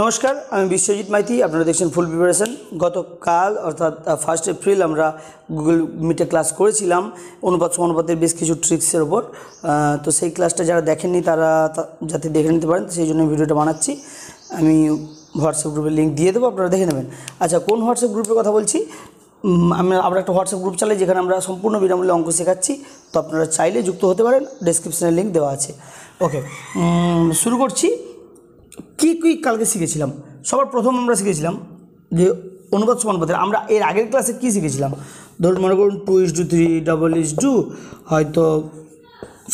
নমস্কার আমি বিশ্বজিৎ মাইতি আপনারা দেখছেন ফুল প্রিপারেশান গতকাল অর্থাৎ ফার্স্ট এপ্রিল আমরা গুগল মিটে ক্লাস করেছিলাম অনুপাত সমানুপাতের বেশ কিছু ট্রিক্সের ওপর তো সেই ক্লাসটা যারা দেখেননি তারা যাতে দেখে নিতে পারেন সেই জন্য ভিডিওটা বানাচ্ছি আমি হোয়াটসঅ্যাপ গ্রুপের লিঙ্ক দিয়ে দেবো আপনারা দেখে নেবেন আচ্ছা কোন হোয়াটসঅ্যাপ গ্রুপের কথা বলছি আমি আমরা একটা হোয়াটসঅ্যাপ গ্রুপ চালাই যেখানে আমরা সম্পূর্ণ বিনামূল্যে অঙ্ক শেখাচ্ছি তো আপনারা চাইলে যুক্ত হতে পারেন ডেসক্রিপশানে লিঙ্ক দেওয়া আছে ওকে শুরু করছি কী কী কালকে শিখেছিলাম সবার প্রথম আমরা শিখেছিলাম যে অনুবাদ পথে আমরা এর আগের ক্লাসে কী শিখেছিলাম ধরুন মনে করুন two is to three double is to হয়তো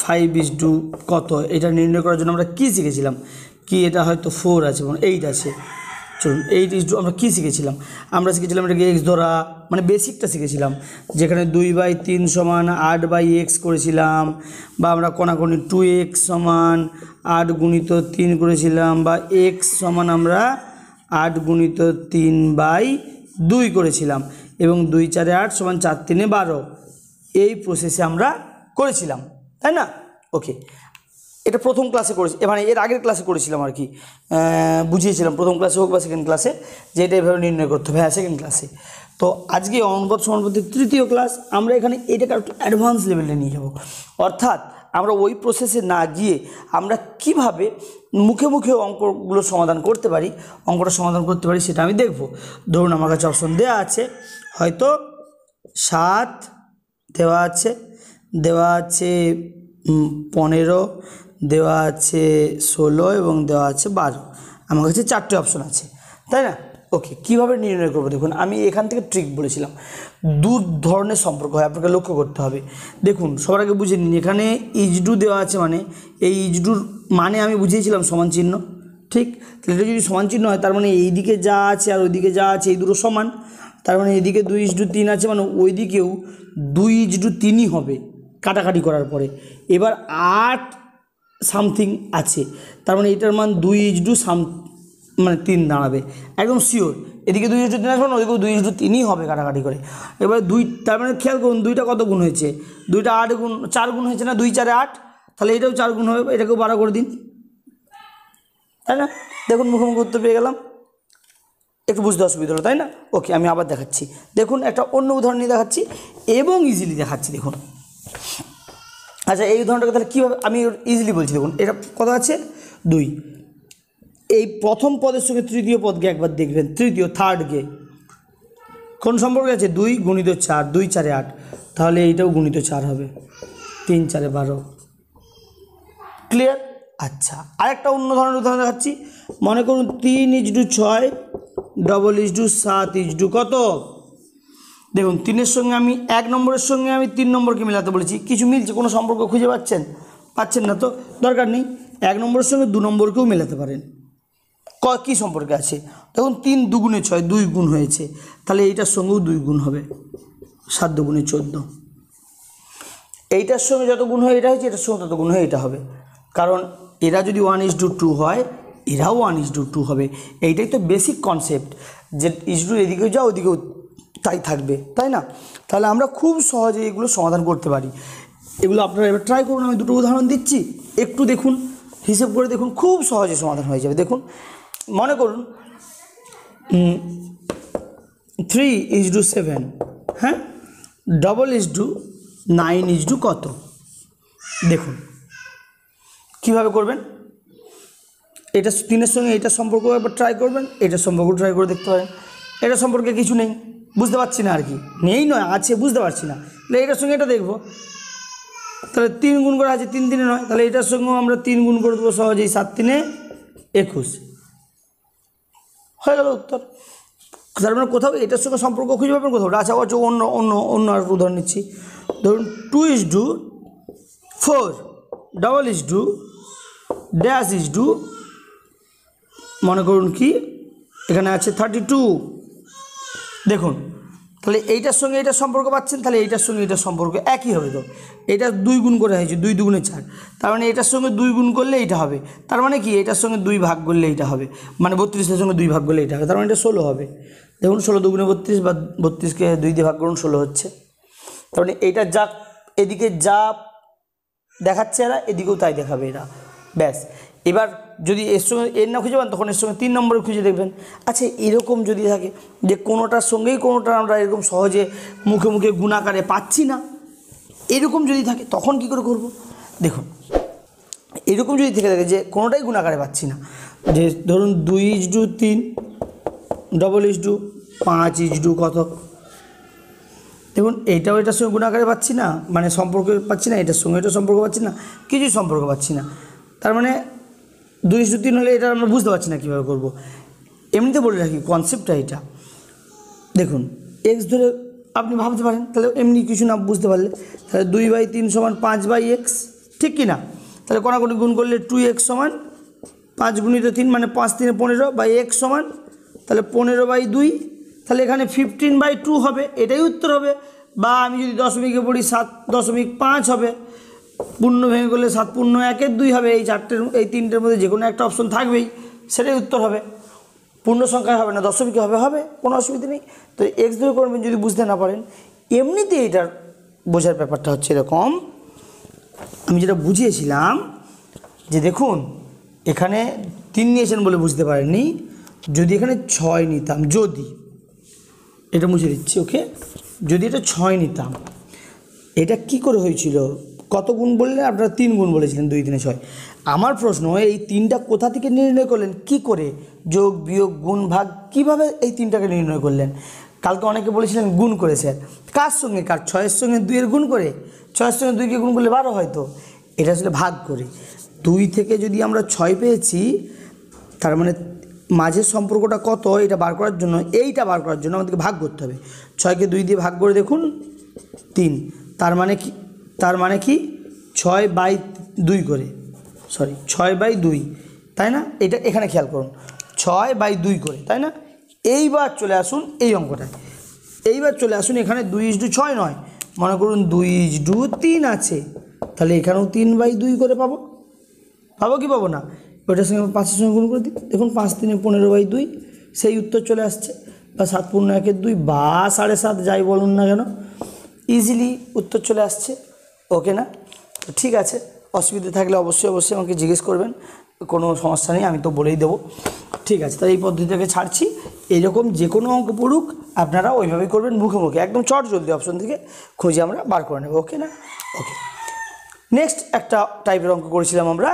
ফাইভ ইস টু কত এটা নির্ণয় করার জন্য আমরা কী শিখেছিলাম কি এটা হয়তো ফোর আছে মানে এইট আছে চলুন এইট ইস টু আমরা কী শিখেছিলাম আমরা শিখেছিলাম এটাকে এক্স ধরা মানে বেসিকটা শিখেছিলাম যেখানে দুই বাই তিন সমান আট বাই এক্স করেছিলাম বা আমরা কোনাকোনি টু এক্স সমান আট গুণিত তিন করেছিলাম বা এক্স সমান আমরা আট গুণিত তিন বাই দুই করেছিলাম এবং দুই চারে আট সমান চার তিনে বারো এই প্রসেসে আমরা করেছিলাম তাই না ওকে এটা প্রথম ক্লাসে করেছি মানে এর আগের ক্লাসে করেছিলাম আর কি বুঝিয়েছিলাম প্রথম ক্লাসে হোক বা সেকেন্ড ক্লাসে যে এটা এভাবে নির্ণয় করতে হবে হ্যাঁ সেকেন্ড ক্লাসে তো আজকে অনবদ সমানুপাতির তৃতীয় ক্লাস আমরা এখানে এটাকে একটু অ্যাডভান্স লেভেলে নিয়ে যাব অর্থাৎ আমরা ওই প্রসেসে না গিয়ে আমরা কিভাবে মুখে মুখে অঙ্কগুলো সমাধান করতে পারি অঙ্কটা সমাধান করতে পারি সেটা আমি দেখব ধরুন আমার কাছে অপশন দেওয়া আছে হয়তো সাত দেওয়া আছে দেওয়া আছে পনেরো দেওয়া আছে ষোলো এবং দেওয়া আছে বারো আমার কাছে চারটে অপশন আছে তাই না ওকে কীভাবে নির্ণয় করবো দেখুন আমি এখান থেকে ট্রিক বলেছিলাম দু ধরনের সম্পর্ক হয় আপনাকে লক্ষ্য করতে হবে দেখুন সবার আগে বুঝে নিন এখানে ইজডু দেওয়া আছে মানে এই ইজডুর মানে আমি বুঝিয়েছিলাম সমান চিহ্ন ঠিক তাহলে এটা যদি সমান চিহ্ন হয় তার মানে এইদিকে যা আছে আর ওইদিকে যা আছে এই দুটো সমান তার মানে এদিকে দুই ইজডু তিন আছে মানে ওই দিকেও দুই ইজডু তিনই হবে কাটাকাটি করার পরে এবার আট সামথিং আছে তার মানে এটার মান দুই ইজডু সাম মানে তিন দাঁড়াবে একদম শিওর এদিকে দুই ইস্টু তিন আসবে না ওদিকেও দুই ইস্টু তিনই হবে কাটাকাটি করে এবার দুই তার মানে খেয়াল করুন দুইটা কত গুণ হয়েছে দুইটা আট গুণ চার গুণ হয়েছে না দুই চারে আট তাহলে এটাও চার গুণ হবে এটাকেও বারো করে দিন তাই না দেখুন মুখোমুখি উত্তর পেয়ে গেলাম একটু বুঝতে অসুবিধা হলো তাই না ওকে আমি আবার দেখাচ্ছি দেখুন একটা অন্য উদাহরণ নিয়ে দেখাচ্ছি এবং ইজিলি দেখাচ্ছি দেখুন আচ্ছা এই উদাহরণটাকে তাহলে কীভাবে আমি ইজিলি বলছি দেখুন এটা কত আছে দুই এই প্রথম পদের সঙ্গে তৃতীয় পদকে একবার দেখবেন তৃতীয় থার্ডকে কোন সম্পর্ক আছে দুই গুণিত চার দুই চারে আট তাহলে এইটাও গুণিত চার হবে তিন চারে বারো ক্লিয়ার আচ্ছা আরেকটা অন্য ধরনের উদাহরণ দেখাচ্ছি মনে করুন তিন ইজ ডু ছয় ডবল ইজ ডু সাত ইজ ডু কত দেখুন তিনের সঙ্গে আমি এক নম্বরের সঙ্গে আমি তিন নম্বরকে মেলাতে বলেছি কিছু মিলছে কোনো সম্পর্ক খুঁজে পাচ্ছেন পাচ্ছেন না তো দরকার নেই এক নম্বরের সঙ্গে দু নম্বরকেও মেলাতে পারেন ক কী সম্পর্কে আছে তখন তিন দুগুণে ছয় দুই গুণ হয়েছে তাহলে এইটার সঙ্গেও দুই গুণ হবে সাত দুগুণে চোদ্দো এইটার সঙ্গে যত গুণ হয় এটা হয়েছে এটার সঙ্গে তত গুণ হয় এটা হবে কারণ এরা যদি ওয়ান ইস টু টু হয় এরাও ওয়ান ইস টু টু হবে এইটাই তো বেসিক কনসেপ্ট যে ইস টু এদিকেও যাও ওদিকেও তাই থাকবে তাই না তাহলে আমরা খুব সহজে এগুলো সমাধান করতে পারি এগুলো আপনারা এবার ট্রাই করুন আমি দুটো উদাহরণ দিচ্ছি একটু দেখুন হিসেব করে দেখুন খুব সহজে সমাধান হয়ে যাবে দেখুন মনে করুন থ্রি ইজ টু সেভেন হ্যাঁ double is to nine is to কত দেখুন কিভাবে করবেন এটা তিনের সঙ্গে এটা সম্পর্ক একবার ট্রাই করবেন এটা সম্পর্ক ট্রাই করে দেখতে পারেন এটা সম্পর্কে কিছু নেই বুঝতে পারছি না আর কি নেই নয় আছে বুঝতে পারছি না তাহলে এটার সঙ্গে এটা দেখব তাহলে তিন গুণ করে আছে তিন দিনে নয় তাহলে এটার সঙ্গেও আমরা তিন গুণ করে দেবো সহজেই সাত তিনে একুশ হয়ে গেল উত্তর তার মানে কোথাও এটার সঙ্গে সম্পর্ক খুঁজে পাবেন কোথাও রাজা অচ অন্য অন্য অন্য আর উদাহরণ নিচ্ছি ধরুন two is to four double is to dash is to মনে করুন কি এখানে আছে থার্টি টু দেখুন তাহলে এইটার সঙ্গে এটা সম্পর্ক পাচ্ছেন তাহলে এইটার সঙ্গে এটা সম্পর্ক একই হবে তো এটা দুই গুণ করে হয়েছে দুই দুগুণে চার তার মানে এটার সঙ্গে দুই গুণ করলে এইটা হবে তার মানে কি এটার সঙ্গে দুই ভাগ করলে এইটা হবে মানে বত্রিশের সঙ্গে দুই ভাগ করলে এইটা হবে তার মানে এটা ষোলো হবে দেখুন ষোলো দুগুণে বত্রিশ বা বত্রিশকে দুই দিয়ে ভাগ করুন ষোলো হচ্ছে তার মানে এইটা যা এদিকে যা দেখাচ্ছে এরা এদিকেও তাই দেখাবে এরা ব্যাস এবার যদি এর সঙ্গে এর না খুঁজে পান তখন এর সঙ্গে তিন নম্বরে খুঁজে দেখবেন আচ্ছা এরকম যদি থাকে যে কোনোটার সঙ্গেই কোনোটা আমরা এরকম সহজে মুখে মুখে গুণাকারে পাচ্ছি না এরকম যদি থাকে তখন কি করে করব দেখুন এরকম যদি থেকে থাকে যে কোনোটাই গুণাকারে পাচ্ছি না যে ধরুন দুই ইস ডু তিন ডবল ইস ডু পাঁচ ইস ডু কত দেখুন এইটাও এটার সঙ্গে গুণাকারে পাচ্ছি না মানে সম্পর্ক পাচ্ছি না এটার সঙ্গে এটা সম্পর্ক পাচ্ছি না কিছুই সম্পর্ক পাচ্ছি না তার মানে দুই ইস্যু তিন হলে এটা আমরা বুঝতে পারছি না কীভাবে করবো এমনিতে বলে রাখি কনসেপ্টটা এটা দেখুন এক্স ধরে আপনি ভাবতে পারেন তাহলে এমনি কিছু না বুঝতে পারলে তাহলে দুই বাই তিন সমান পাঁচ বাই এক্স ঠিক কি না তাহলে কোনাকুনি গুণ করলে টু এক্স সমান পাঁচ গুণিত তিন মানে পাঁচ তিনে পনেরো বাই এক্স সমান তাহলে পনেরো বাই দুই তাহলে এখানে ফিফটিন বাই টু হবে এটাই উত্তর হবে বা আমি যদি দশমিকে পড়ি সাত দশমিক পাঁচ হবে পূর্ণ ভেঙে গেলে সাত পূর্ণ একের দুই হবে এই চারটের এই তিনটের মধ্যে যে কোনো একটা অপশন থাকবেই সেটাই উত্তর হবে পূর্ণ সংখ্যায় হবে না দশমিকে হবে হবে কোনো অসুবিধা নেই তো এক্স দুই করবেন যদি বুঝতে না পারেন এমনিতে এটার বোঝার ব্যাপারটা হচ্ছে এরকম আমি যেটা বুঝিয়েছিলাম যে দেখুন এখানে তিন নিয়েছেন বলে বুঝতে পারেননি যদি এখানে ছয় নিতাম যদি এটা মুছে দিচ্ছি ওকে যদি এটা ছয় নিতাম এটা কি করে হয়েছিল কত গুণ বললেন আপনারা তিন গুণ বলেছিলেন দুই তিনে ছয় আমার প্রশ্ন এই তিনটা কোথা থেকে নির্ণয় করলেন কি করে যোগ বিয়োগ গুণ ভাগ কিভাবে এই তিনটাকে নির্ণয় করলেন কালকে অনেকে বলেছিলেন গুণ করে স্যার কার সঙ্গে কার ছয়ের সঙ্গে দুইয়ের গুণ করে ছয়ের সঙ্গে দুইকে গুণ করলে বারো হয়তো এটা আসলে ভাগ করে দুই থেকে যদি আমরা ছয় পেয়েছি তার মানে মাঝের সম্পর্কটা কত এটা বার করার জন্য এইটা বার করার জন্য আমাদেরকে ভাগ করতে হবে ছয়কে দুই দিয়ে ভাগ করে দেখুন তিন তার মানে কি তার মানে কি ছয় বাই দুই করে সরি ছয় বাই দুই তাই না এটা এখানে খেয়াল করুন ছয় বাই দুই করে তাই না এইবার চলে আসুন এই অঙ্কটায় এইবার চলে আসুন এখানে দুই ইস ডু ছয় নয় মনে করুন দুই ইস ডু তিন আছে তাহলে এখানেও তিন বাই দুই করে পাবো পাবো কি পাবো না ওইটার সঙ্গে পাঁচের সঙ্গে গুণ করে দিই দেখুন পাঁচ তিনে পনেরো বাই দুই সেই উত্তর চলে আসছে বা সাত পূর্ণ একের দুই বা সাড়ে সাত যাই বলুন না কেন ইজিলি উত্তর চলে আসছে ওকে না ঠিক আছে অসুবিধা থাকলে অবশ্যই অবশ্যই আমাকে জিজ্ঞেস করবেন কোনো সমস্যা নেই আমি তো বলেই দেবো ঠিক আছে তাহলে এই পদ্ধতিটাকে ছাড়ছি এরকম যে কোনো অঙ্ক পড়ুক আপনারা ওইভাবেই করবেন মুখে মুখে একদম চট জলদি অপশন থেকে খুঁজে আমরা বার করে নেবো ওকে না ওকে নেক্সট একটা টাইপের অঙ্ক করেছিলাম আমরা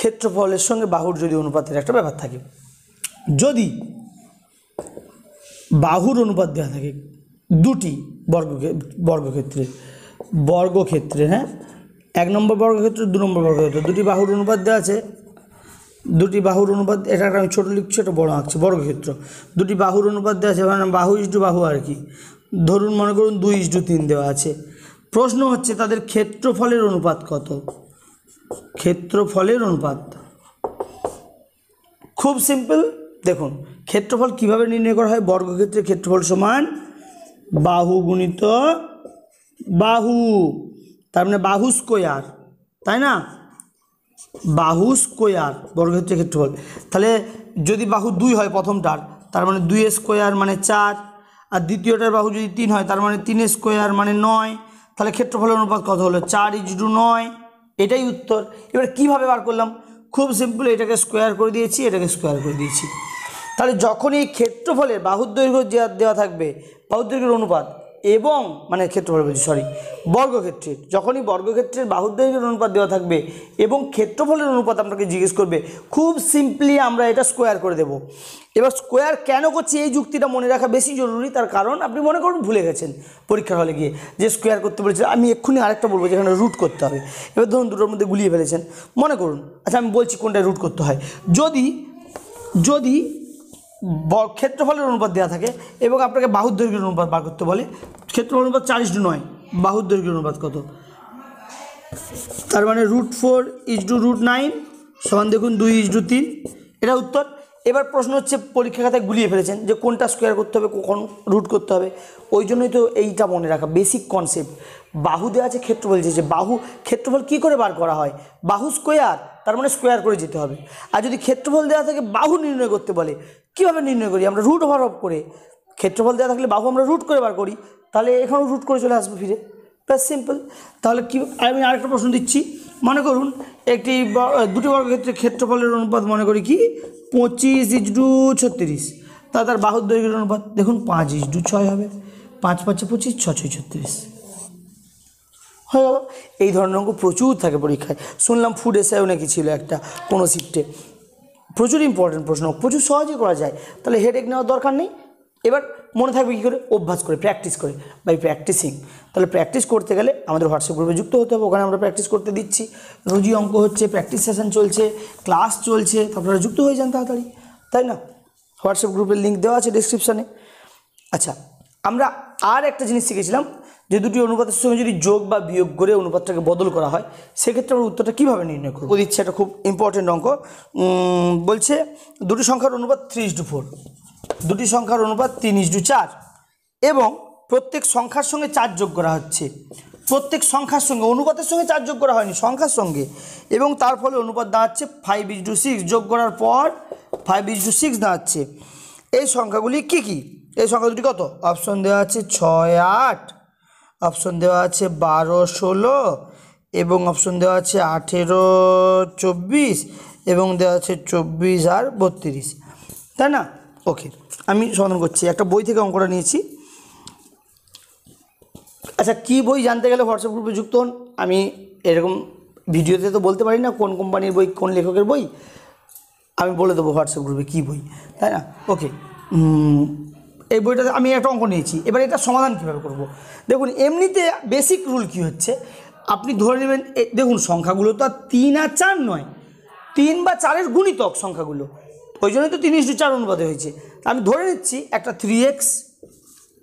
ক্ষেত্রফলের সঙ্গে বাহুর যদি অনুপাতের একটা ব্যাপার থাকে যদি বাহুর অনুপাত দেওয়া থাকে দুটি বর্গকে বর্গক্ষেত্রে বর্গক্ষেত্রে হ্যাঁ এক নম্বর বর্গক্ষেত্র দু নম্বর বর্গক্ষেত্র দুটি বাহুর অনুপাত দেওয়া আছে দুটি বাহুর অনুপাত এটা আমি ছোটো লিখছি এটা বড় আঁকছি বর্গক্ষেত্র দুটি বাহুর অনুপাত দেওয়া আছে মানে বাহু ইস্টু বাহু আর কি ধরুন মনে করুন দুই ইস্টু তিন দেওয়া আছে প্রশ্ন হচ্ছে তাদের ক্ষেত্রফলের অনুপাত কত ক্ষেত্রফলের অনুপাত খুব সিম্পল দেখুন ক্ষেত্রফল কিভাবে নির্ণয় করা হয় বর্গক্ষেত্রে ক্ষেত্রফল সমান বাহু গুণিত বাহু তার মানে বাহু স্কোয়ার তাই না বাহু স্কোয়ার বর্গক্ষেত্রের ক্ষেত্রফল তাহলে যদি বাহু দুই হয় প্রথমটার তার মানে দুই স্কোয়ার মানে চার আর দ্বিতীয়টার বাহু যদি তিন হয় তার মানে তিন স্কোয়ার মানে নয় তাহলে ক্ষেত্রফল অনুপাত কত হলো চার ইজ টু নয় এটাই উত্তর এবার কিভাবে বার করলাম খুব সিম্পল এটাকে স্কোয়ার করে দিয়েছি এটাকে স্কোয়ার করে দিয়েছি তাহলে যখনই ক্ষেত্রফলে ক্ষেত্রফলের বাহুর দৈর্ঘ্য দেওয়া থাকবে বাহুর দৈর্ঘ্যের অনুপাত এবং মানে ক্ষেত্রফল বলছি সরি বর্গক্ষেত্রে যখনই বর্গক্ষেত্রের বাহুদ্বয়ের অনুপাত দেওয়া থাকবে এবং ক্ষেত্রফলের অনুপাত আপনাকে জিজ্ঞেস করবে খুব সিম্পলি আমরা এটা স্কোয়ার করে দেব এবার স্কোয়ার কেন করছি এই যুক্তিটা মনে রাখা বেশি জরুরি তার কারণ আপনি মনে করুন ভুলে গেছেন পরীক্ষার হলে গিয়ে যে স্কোয়ার করতে বলেছেন আমি এক্ষুনি আরেকটা বলবো যেখানে রুট করতে হবে এবার ধরুন দুটোর মধ্যে গুলিয়ে ফেলেছেন মনে করুন আচ্ছা আমি বলছি কোনটা রুট করতে হয় যদি যদি ক্ষেত্রফলের অনুপাত দেওয়া থাকে এবং আপনাকে বাহুর দৈর্ঘ্যের অনুপাত বার করতে বলে ক্ষেত্রফল অনুপাত চালিশ টু নয় বাহুর দৈর্ঘ্যের অনুপাত কত তার মানে root four is to root nine সমান দেখুন দুই ইজ টু তিন এটা উত্তর এবার প্রশ্ন হচ্ছে পরীক্ষা খাতায় গুলিয়ে ফেলেছেন যে কোনটা স্কোয়ার করতে হবে কখন রুট করতে হবে ওই জন্যই তো এইটা মনে রাখা বেসিক কনসেপ্ট বাহু দেওয়া আছে ক্ষেত্রফল যে বাহু ক্ষেত্রফল কি করে বার করা হয় বাহু স্কোয়ার তার মানে স্কোয়ার করে যেতে হবে আর যদি ক্ষেত্রফল দেওয়া থাকে বাহু নির্ণয় করতে বলে কীভাবে নির্ণয় করি আমরা রুট ওভার অফ করে ক্ষেত্রফল দেওয়া থাকলে বাহু আমরা রুট করে বার করি তাহলে এখানেও রুট করে চলে আসবো ফিরে প্লাস সিম্পল তাহলে কি আমি আরেকটা প্রশ্ন দিচ্ছি মনে করুন একটি দুটি ক্ষেত্রে ক্ষেত্রফলের অনুপাত মনে করি কি পঁচিশ ইজ টু ছত্রিশ তা তার বাহুর দৈর্ঘ্যের অনুপাত দেখুন পাঁচ ইজ টু ছয় হবে পাঁচ পাঁচে পঁচিশ ছ ছয় ছত্রিশ হয়ে গেল এই ধরনের অঙ্ক প্রচুর থাকে পরীক্ষায় শুনলাম ফুড এসেও নাকি ছিল একটা কোনো সিটে প্রচুর ইম্পর্টেন্ট প্রশ্ন প্রচুর সহজেই করা যায় তাহলে হেডেক নেওয়ার দরকার নেই এবার মনে থাকবে কী করে অভ্যাস করে প্র্যাকটিস করে বাই প্র্যাকটিসিং তাহলে প্র্যাকটিস করতে গেলে আমাদের হোয়াটসঅ্যাপ গ্রুপে যুক্ত হতে হবে ওখানে আমরা প্র্যাকটিস করতে দিচ্ছি রোজি অঙ্ক হচ্ছে প্র্যাকটিস সেশন চলছে ক্লাস চলছে আপনারা যুক্ত হয়ে যান তাড়াতাড়ি তাই না হোয়াটসঅ্যাপ গ্রুপের লিঙ্ক দেওয়া আছে ডিসক্রিপশানে আচ্ছা আমরা আর একটা জিনিস শিখেছিলাম যে দুটি অনুপাতের সঙ্গে যদি যোগ বা বিয়োগ করে অনুপাতটাকে বদল করা হয় সেক্ষেত্রে আমরা উত্তরটা কীভাবে নির্ণয় করবো দিচ্ছে একটা খুব ইম্পর্টেন্ট অঙ্ক বলছে দুটি সংখ্যার অনুপাত থ্রিজ টু ফোর দুটি সংখ্যার অনুপাত তিন ইস টু চার এবং প্রত্যেক সংখ্যার সঙ্গে চার যোগ করা হচ্ছে প্রত্যেক সংখ্যার সঙ্গে অনুপাতের সঙ্গে চার যোগ করা হয়নি সংখ্যার সঙ্গে এবং তার ফলে অনুপাত দাঁড়াচ্ছে ফাইভ ইস টু সিক্স যোগ করার পর ফাইভ ইস টু সিক্স দাঁড়াচ্ছে এই সংখ্যাগুলি কি কি এই সংখ্যা দুটি কত অপশন দেওয়া আছে ছয় আট অপশন দেওয়া আছে বারো ষোলো এবং অপশন দেওয়া আছে আঠেরো চব্বিশ এবং দেওয়া আছে চব্বিশ আর বত্রিশ তাই না ওকে আমি সমাধান করছি একটা বই থেকে অঙ্কটা নিয়েছি আচ্ছা কী বই জানতে গেলে হোয়াটসঅ্যাপ গ্রুপে যুক্ত হন আমি এরকম ভিডিওতে তো বলতে পারি না কোন কোম্পানির বই কোন লেখকের বই আমি বলে দেবো হোয়াটসঅ্যাপ গ্রুপে কী বই তাই না ওকে এই বইটাতে আমি একটা অঙ্ক নিয়েছি এবার এটা সমাধান কীভাবে করব। দেখুন এমনিতে বেসিক রুল কি হচ্ছে আপনি ধরে নেবেন দেখুন সংখ্যাগুলো তো আর তিন আর চার নয় তিন বা চারের গুণিতক সংখ্যাগুলো ওই জন্যই তো তিন ইস্টু চার অনুপাতে হয়েছে আমি ধরে নিচ্ছি একটা থ্রি এক্স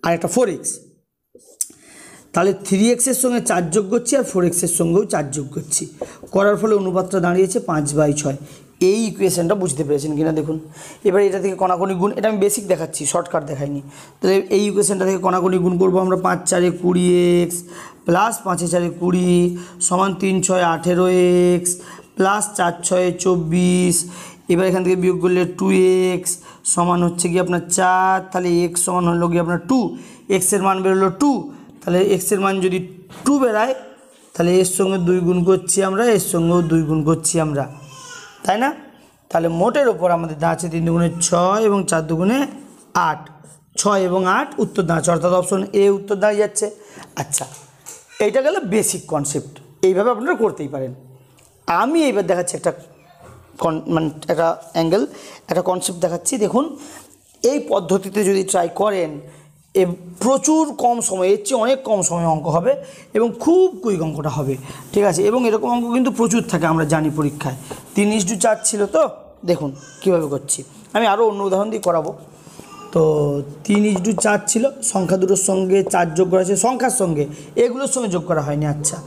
আর একটা ফোর এক্স তাহলে থ্রি এক্সের সঙ্গে চার যোগ করছি আর ফোর এক্সের সঙ্গেও চার যোগ করছি করার ফলে অনুপাতটা দাঁড়িয়েছে পাঁচ বাই ছয় এই ইকুয়েশানটা বুঝতে পেরেছেন কিনা দেখুন এবার এটা থেকে কণাকণি গুণ এটা আমি বেসিক দেখাচ্ছি শর্টকাট দেখাইনি তাহলে এই ইকুয়েশানটা থেকে কণাকণি গুণ করবো আমরা পাঁচ চারে কুড়ি এক্স প্লাস পাঁচে চারে কুড়ি সমান তিন ছয় আঠেরো এক্স প্লাস চার ছয়ে চব্বিশ এবার এখান থেকে বিয়োগ করলে টু এক্স সমান হচ্ছে কি আপনার চার তাহলে এক্স সমান হলো কি আপনার টু এক্সের মান বেরোলো টু তাহলে এক্সের মান যদি টু বেরায় তাহলে এর সঙ্গে দুই গুণ করছি আমরা এর সঙ্গেও দুই গুণ করছি আমরা তাই না তাহলে মোটের ওপর আমাদের দাঁড়াচ্ছে তিন দুগুণে ছয় এবং চার দুগুণে আট ছয় এবং আট উত্তর দাঁড়াচ্ছে অর্থাৎ অপশন এ উত্তর দাঁড়িয়ে যাচ্ছে আচ্ছা এইটা গেল বেসিক কনসেপ্ট এইভাবে আপনারা করতেই পারেন আমি এইবার দেখাচ্ছি একটা কন মানে একটা অ্যাঙ্গেল একটা কনসেপ্ট দেখাচ্ছি দেখুন এই পদ্ধতিতে যদি ট্রাই করেন এ প্রচুর কম সময় এর চেয়ে অনেক কম সময়ে অঙ্ক হবে এবং খুব কুইক অঙ্কটা হবে ঠিক আছে এবং এরকম অঙ্ক কিন্তু প্রচুর থাকে আমরা জানি পরীক্ষায় তিন ইস্টু চার ছিল তো দেখুন কিভাবে করছি আমি আরও অন্য উদাহরণ দিয়ে করাবো তো তিন ইস্টু চার ছিল সংখ্যা দুটোর সঙ্গে চার যোগ করা হয়েছে সংখ্যার সঙ্গে এগুলোর সঙ্গে যোগ করা হয়নি আচ্ছা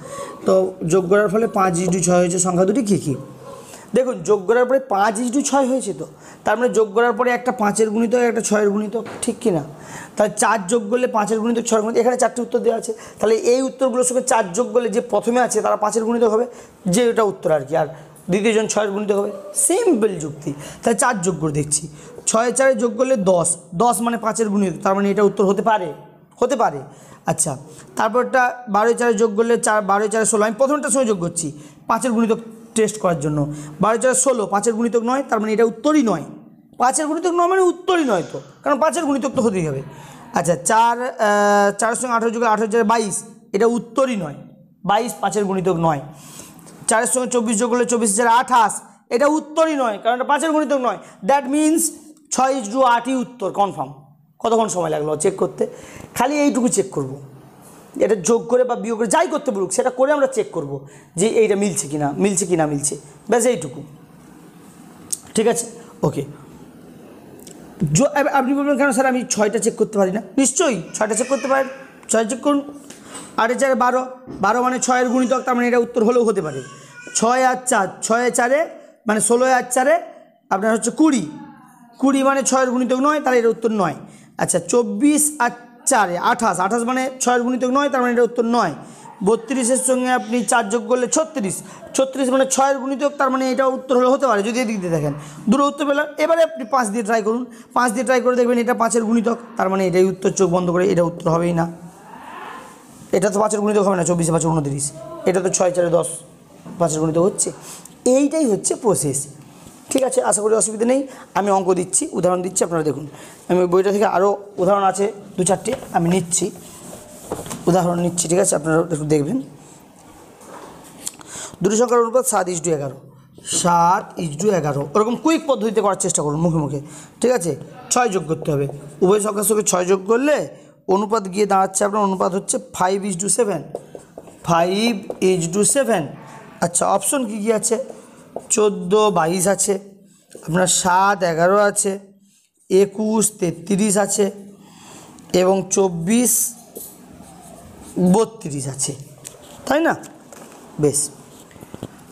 তো যোগ করার ফলে পাঁচ ইস্টু ছয় হয়েছে সংখ্যা দুটি কী কী দেখুন যোগ করার পরে পাঁচ ইস্টু ছয় হয়েছে তো তার মানে যোগ করার পরে একটা পাঁচের গুণিত একটা ছয়ের গুণিত ঠিক কি না তাহলে চার যোগ করলে পাঁচের গুণিত ছয়ের গুণিত এখানে চারটি উত্তর দেওয়া আছে তাহলে এই উত্তরগুলোর সঙ্গে চার যোগ করলে যে প্রথমে আছে তারা পাঁচের গুণিত হবে যে ওটা উত্তর আর কি আর দ্বিতীয়জন ছয়ের গুণিত হবে সিম্পল যুক্তি তাহলে চার যোগ করে দেখছি ছয় চারে যোগ করলে দশ দশ মানে পাঁচের গুণিত তার মানে এটা উত্তর হতে পারে হতে পারে আচ্ছা তারপরটা বারোই চারে যোগ করলে চার বারোই চারে ষোলো আমি প্রথমটার সঙ্গে যোগ করছি পাঁচের গুণিত টেস্ট করার জন্য বারো চার ষোলো পাঁচের গুণিতক নয় তার মানে এটা উত্তরই নয় পাঁচের গুণিতক নয় মানে উত্তরই নয় তো কারণ পাঁচের গুণিতক তো হতেই হবে আচ্ছা চার চারের সঙ্গে আঠারো যুগে আঠেরো হাজার বাইশ এটা উত্তরই নয় বাইশ পাঁচের গুণিতক নয় চারের সঙ্গে চব্বিশ যোগ করলে চব্বিশ চার আঠাশ এটা উত্তরই নয় কারণ এটা পাঁচের গুণিতক নয় দ্যাট মিন্স ছয় ইজু আটই উত্তর কনফার্ম কতক্ষণ সময় লাগলো চেক করতে খালি এইটুকু চেক করব। এটা যোগ করে বা বিয়োগ করে যাই করতে পারুক সেটা করে আমরা চেক করব যে এইটা মিলছে কি না মিলছে কি না মিলছে ব্যাস এইটুকু ঠিক আছে ওকে আপনি বলবেন কেন স্যার আমি ছয়টা চেক করতে পারি না নিশ্চয়ই ছয়টা চেক করতে পারেন ছয় চেক করুন আটে চারে বারো বারো মানে ছয়ের গুণিতক তার মানে এটা উত্তর হলেও হতে পারে ছয় আর চার ছয় চারে মানে ষোলো আর চারে আপনার হচ্ছে কুড়ি কুড়ি মানে ছয়ের গুণিতক নয় তাহলে এটা উত্তর নয় আচ্ছা চব্বিশ আর চারে আঠাশ আঠাশ মানে ছয়ের গুণিতক নয় তার মানে এটা উত্তর নয় বত্রিশের সঙ্গে আপনি চার যোগ করলে ছত্রিশ ছত্রিশ মানে ছয়ের গুণিতক তার মানে এটা উত্তর হলে হতে পারে যদি এদিক দিয়ে দেখেন দুটো উত্তর পেলাম এবারে আপনি পাঁচ দিয়ে ট্রাই করুন পাঁচ দিয়ে ট্রাই করে দেখবেন এটা পাঁচের গুণিতক তার মানে এটাই উত্তর চোখ বন্ধ করে এটা উত্তর হবেই না এটা তো পাঁচের গুণিতক হবে না চব্বিশে পাঁচে উনত্রিশ এটা তো ছয় চারে দশ পাঁচের গুণিত হচ্ছে এইটাই হচ্ছে প্রসেস ঠিক আছে আশা করি অসুবিধা নেই আমি অঙ্ক দিচ্ছি উদাহরণ দিচ্ছি আপনারা দেখুন আমি বইটা থেকে আরও উদাহরণ আছে দু চারটে আমি নিচ্ছি উদাহরণ নিচ্ছি ঠিক আছে আপনারা একটু দেখবেন দুটি সংখ্যার অনুপাত সাত ইস টু এগারো সাত ইস টু এগারো ওরকম কুইক পদ্ধতিতে করার চেষ্টা করুন মুখে মুখে ঠিক আছে ছয় যোগ করতে হবে উভয় সংখ্যার সঙ্গে ছয় যোগ করলে অনুপাত গিয়ে দাঁড়াচ্ছে আপনার অনুপাত হচ্ছে five is to seven five is to seven আচ্ছা অপশন কী কী আছে চোদ্দো বাইশ আছে আপনার সাত এগারো আছে একুশ তেত্রিশ আছে এবং চব্বিশ বত্রিশ আছে তাই না বেশ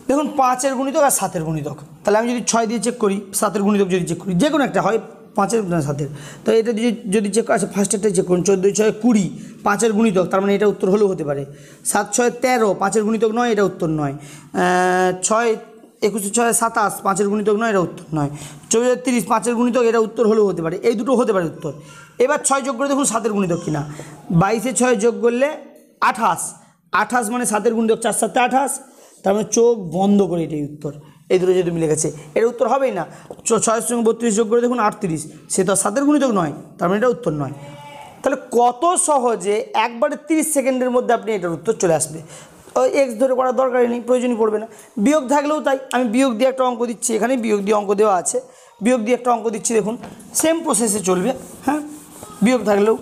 দেখুন পাঁচের গুণিতক আর সাতের গুণিতক তাহলে আমি যদি ছয় দিয়ে চেক করি সাতের গুণিতক যদি চেক করি যে কোনো একটা হয় পাঁচের সাতের তো এটা যদি যদি চেক আছে ফার্স্ট চেক করুন চোদ্দোই ছয় কুড়ি পাঁচের গুণিতক তার মানে এটা উত্তর হলেও হতে পারে সাত ছয় তেরো পাঁচের গুণিতক নয় এটা উত্তর নয় ছয় একুশে ছয় সাতাশ পাঁচের গুণিতক নয় এটা উত্তর নয় চব্বিশ তিরিশ পাঁচের গুণিতক এটা উত্তর হলেও হতে পারে এই দুটো হতে পারে উত্তর এবার ছয় যোগ করে দেখুন সাতের গুণিতক কিনা বাইশে ছয় যোগ করলে আঠাশ আঠাশ মানে সাতের গুণ চার সাতে আঠাশ তার মানে চোখ বন্ধ করে এটাই উত্তর এই দুটো যেহেতু মিলে গেছে এর উত্তর হবেই না ছয়ের সঙ্গে বত্রিশ যোগ করে দেখুন আটত্রিশ সে তো সাতের গুণ যোগ নয় তার মানে এটা উত্তর নয় তাহলে কত সহজে একবারে তিরিশ সেকেন্ডের মধ্যে আপনি এটার উত্তর চলে আসবে এক্স ধরে করার দরকারই নেই প্রয়োজনই পড়বে না বিয়োগ থাকলেও তাই আমি বিয়োগ দিয়ে একটা অঙ্ক দিচ্ছি এখানে বিয়োগ দিয়ে অঙ্ক দেওয়া আছে বিয়োগ দিয়ে একটা অঙ্ক দিচ্ছি দেখুন সেম প্রসেসে চলবে হ্যাঁ বিয়োগ থাকলেও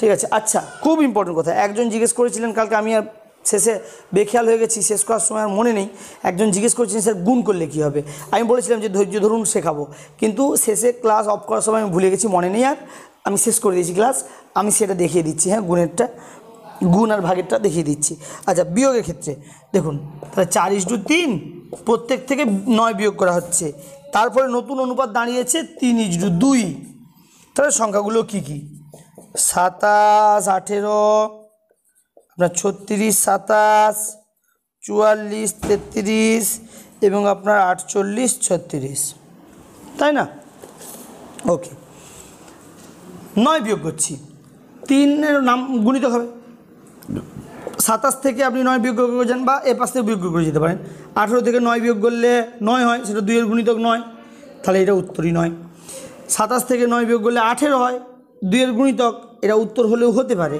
ঠিক আছে আচ্ছা খুব ইম্পর্টেন্ট কথা একজন জিজ্ঞেস করেছিলেন কালকে আমি আর শেষে বেখেয়াল হয়ে গেছি শেষ করার সময় আর মনে নেই একজন জিজ্ঞেস করেছিলেন স্যার গুণ করলে কি হবে আমি বলেছিলাম যে ধৈর্য ধরুন শেখাবো কিন্তু শেষে ক্লাস অফ করার সময় আমি ভুলে গেছি মনে নেই আর আমি শেষ করে দিয়েছি ক্লাস আমি সেটা দেখিয়ে দিচ্ছি হ্যাঁ গুণেরটা গুণ আর ভাগেরটা দেখিয়ে দিচ্ছি আচ্ছা বিয়োগের ক্ষেত্রে দেখুন তাহলে চার ইস্টু তিন প্রত্যেক থেকে নয় বিয়োগ করা হচ্ছে তারপরে নতুন অনুপাত দাঁড়িয়েছে তিন ইস্টু দুই তাহলে সংখ্যাগুলো কী কী সাতাশ আঠেরো আপনার ছত্রিশ সাতাশ চুয়াল্লিশ তেত্রিশ এবং আপনার আটচল্লিশ ছত্রিশ তাই না ওকে নয় বিয়োগ করছি তিনের নাম গুণিত হবে সাতাশ থেকে আপনি নয় বিয়োগ করেছেন বা এ পাশ থেকে বিয়োগ করে যেতে পারেন আঠেরো থেকে নয় বিয়োগ করলে নয় হয় সেটা দুইয়ের গুণিতক নয় তাহলে এটা উত্তরই নয় সাতাশ থেকে নয় বিয়োগ করলে আঠেরো হয় দুইয়ের গুণিতক এটা উত্তর হলেও হতে পারে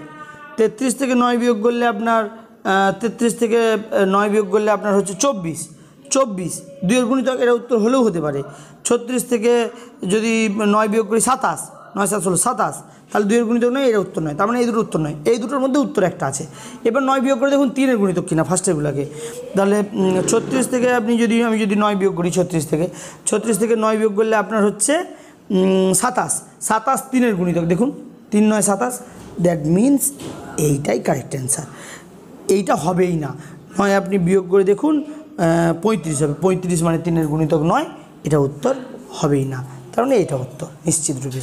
তেত্রিশ থেকে নয় বিয়োগ করলে আপনার তেত্রিশ থেকে নয় বিয়োগ করলে আপনার হচ্ছে চব্বিশ চব্বিশ দুইয়ের গুণিতক এটা উত্তর হলেও হতে পারে ছত্রিশ থেকে যদি নয় বিয়োগ করি সাতাশ নয় সাত ষোলো সাতাশ তাহলে দুইয়ের গুণিতক নয় এটা উত্তর নয় তার মানে এই দুটোর উত্তর নয় এই দুটোর মধ্যে উত্তর একটা আছে এবার নয় বিয়োগ করে দেখুন তিনের গুণিতক কিনা ফার্স্টেরগুলোকে তাহলে ছত্রিশ থেকে আপনি যদি আমি যদি নয় বিয়োগ করি ছত্রিশ থেকে ছত্রিশ থেকে নয় বিয়োগ করলে আপনার হচ্ছে সাতাশ সাতাশ তিনের গুণিতক দেখুন তিন নয় সাতাশ দ্যাট মিনস এইটাই কারেক্ট অ্যান্সার এইটা হবেই না নয় আপনি বিয়োগ করে দেখুন পঁয়ত্রিশ হবে পঁয়ত্রিশ মানে তিনের গুণিতক নয় এটা উত্তর হবেই না কারণ মানে এইটা উত্তর নিশ্চিত রূপে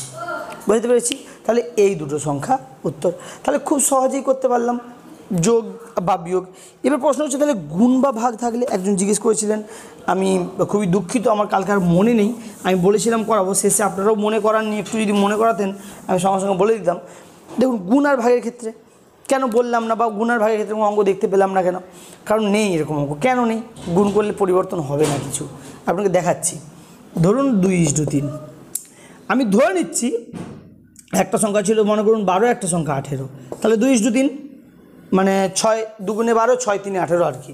বুঝতে পেরেছি তাহলে এই দুটো সংখ্যা উত্তর তাহলে খুব সহজেই করতে পারলাম যোগ বা বিয়োগ এবার প্রশ্ন হচ্ছে তাহলে গুণ বা ভাগ থাকলে একজন জিজ্ঞেস করেছিলেন আমি খুবই দুঃখিত আমার কালকার মনে নেই আমি বলেছিলাম করাবো শেষে আপনারাও মনে করার নিয়ে একটু যদি মনে করাতেন আমি সঙ্গে সঙ্গে বলে দিতাম দেখুন গুণ আর ভাগের ক্ষেত্রে কেন বললাম না বা গুণ আর ভাগের ক্ষেত্রে অঙ্গ দেখতে পেলাম না কেন কারণ নেই এরকম অঙ্ক কেন নেই গুণ করলে পরিবর্তন হবে না কিছু আপনাকে দেখাচ্ছি ধরুন দুই ইস্টু তিন আমি ধরে নিচ্ছি একটা সংখ্যা ছিল মনে করুন বারো একটা সংখ্যা আঠেরো তাহলে দুই ইস্টু তিন মানে ছয় দুগুণে বারো ছয় তিনে আঠেরো আর কি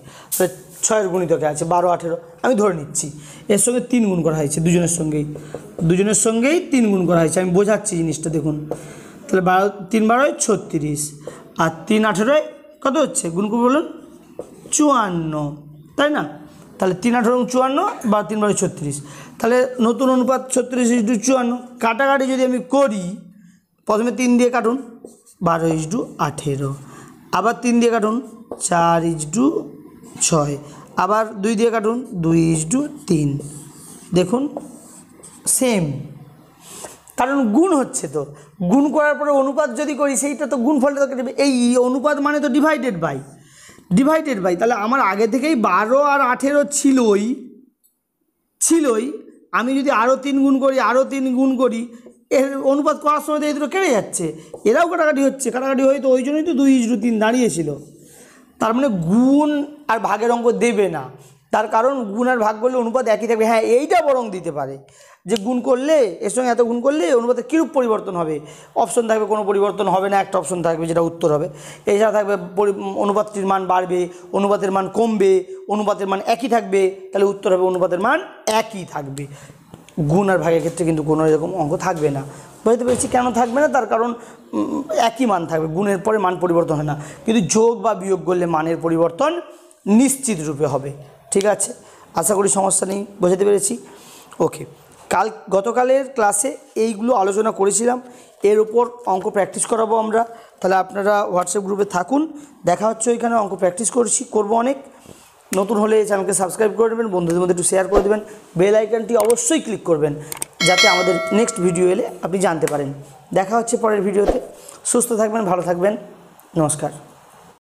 ছয়ের গুণিতকে আছে বারো আঠেরো আমি ধরে নিচ্ছি এর সঙ্গে তিন গুণ করা হয়েছে দুজনের সঙ্গেই দুজনের সঙ্গেই তিন গুণ করা হয়েছে আমি বোঝাচ্ছি জিনিসটা দেখুন তাহলে বারো তিন বারোয় ছত্রিশ আর তিন আঠেরোয় কত হচ্ছে গুণ করে বলুন চুয়ান্ন তাই না তাহলে তিন আঠেরো চুয়ান্ন বা তিন বারো ছত্রিশ তাহলে নতুন অনুপাত ছত্রিশ ইস্টু চুয়ান্ন কাটাকাটি যদি আমি করি প্রথমে তিন দিয়ে কাটুন বারো ইস্টু আঠেরো আবার তিন দিয়ে কাটুন চার ইজ টু ছয় আবার দুই দিয়ে কাটুন দুই ইজ টু তিন দেখুন সেম কারণ গুণ হচ্ছে তো গুণ করার পরে অনুপাত যদি করি সেইটা তো গুণ ফলটা তো এই অনুপাত মানে তো ডিভাইডেড বাই ডিভাইডেড বাই তাহলে আমার আগে থেকেই বারো আর আঠেরো ছিলই ছিলই আমি যদি আরও তিন গুণ করি আরও তিন গুণ করি এর অনুবাদ করার সময় তো এই দুটো কেটে যাচ্ছে এরাও কাটাকাটি হচ্ছে কাটাকাটি হয়তো ওই জন্যই তো দুই ইজরু তিন দাঁড়িয়েছিল তার মানে গুণ আর ভাগের অঙ্ক দেবে না তার কারণ গুণ আর ভাগ করলে অনুপাত একই থাকবে হ্যাঁ এইটা বরং দিতে পারে যে গুণ করলে এর সঙ্গে এত গুণ করলে অনুপাতের কীরূপ পরিবর্তন হবে অপশন থাকবে কোনো পরিবর্তন হবে না একটা অপশন থাকবে যেটা উত্তর হবে এছাড়া থাকবে অনুপাতটির মান বাড়বে অনুপাতের মান কমবে অনুপাতের মান একই থাকবে তাহলে উত্তর হবে অনুপাতের মান একই থাকবে গুণ আর ভাগের ক্ষেত্রে কিন্তু কোনো এরকম অঙ্ক থাকবে না বুঝতে পেরেছি কেন থাকবে না তার কারণ একই মান থাকবে গুণের পরে মান পরিবর্তন হয় না কিন্তু যোগ বা বিয়োগ করলে মানের পরিবর্তন নিশ্চিত রূপে হবে ঠিক আছে আশা করি সমস্যা নেই বোঝাতে পেরেছি ওকে কাল গতকালের ক্লাসে এইগুলো আলোচনা করেছিলাম এর উপর অঙ্ক প্র্যাকটিস করাবো আমরা তাহলে আপনারা হোয়াটসঅ্যাপ গ্রুপে থাকুন দেখা হচ্ছে ওইখানে অঙ্ক প্র্যাকটিস করছি করবো অনেক নতুন হলে এই চ্যানেলকে সাবস্ক্রাইব করে দেবেন বন্ধুদের মধ্যে একটু শেয়ার করে দেবেন বেল আইকনটি অবশ্যই ক্লিক করবেন যাতে আমাদের নেক্সট ভিডিও এলে আপনি জানতে পারেন দেখা হচ্ছে পরের ভিডিওতে সুস্থ থাকবেন ভালো থাকবেন নমস্কার